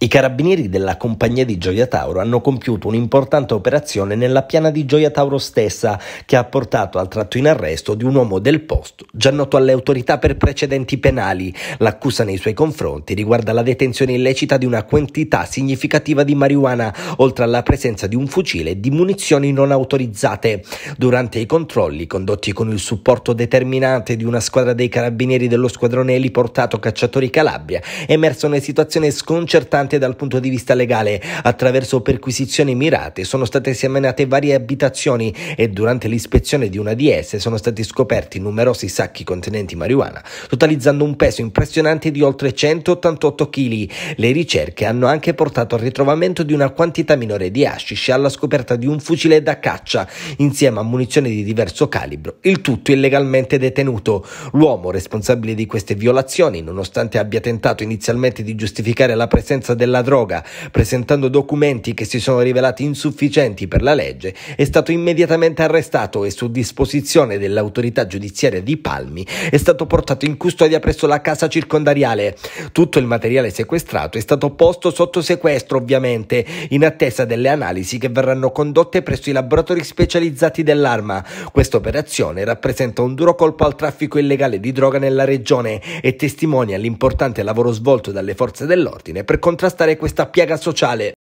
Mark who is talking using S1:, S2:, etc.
S1: I carabinieri della compagnia di Gioia Tauro hanno compiuto un'importante operazione nella piana di Gioia Tauro stessa, che ha portato al tratto in arresto di un uomo del posto, già noto alle autorità per precedenti penali. L'accusa nei suoi confronti riguarda la detenzione illecita di una quantità significativa di marijuana, oltre alla presenza di un fucile e di munizioni non autorizzate. Durante i controlli, condotti con il supporto determinante di una squadra dei carabinieri dello squadrone eliportato Cacciatori Calabria, emersa una situazione sconcertante importante dal punto di vista legale. Attraverso perquisizioni mirate sono state esaminate varie abitazioni e durante l'ispezione di una di esse sono stati scoperti numerosi sacchi contenenti marijuana, totalizzando un peso impressionante di oltre 188 kg. Le ricerche hanno anche portato al ritrovamento di una quantità minore di hashish e alla scoperta di un fucile da caccia insieme a munizioni di diverso calibro, il tutto illegalmente detenuto. L'uomo responsabile di queste violazioni, nonostante abbia tentato inizialmente di giustificare la presenza della droga, presentando documenti che si sono rivelati insufficienti per la legge, è stato immediatamente arrestato e su disposizione dell'autorità giudiziaria di Palmi è stato portato in custodia presso la casa circondariale. Tutto il materiale sequestrato è stato posto sotto sequestro, ovviamente, in attesa delle analisi che verranno condotte presso i laboratori specializzati dell'arma. Questa operazione rappresenta un duro colpo al traffico illegale di droga nella regione e testimonia l'importante lavoro svolto dalle forze dell'ordine per contrastare contrastare questa piaga sociale.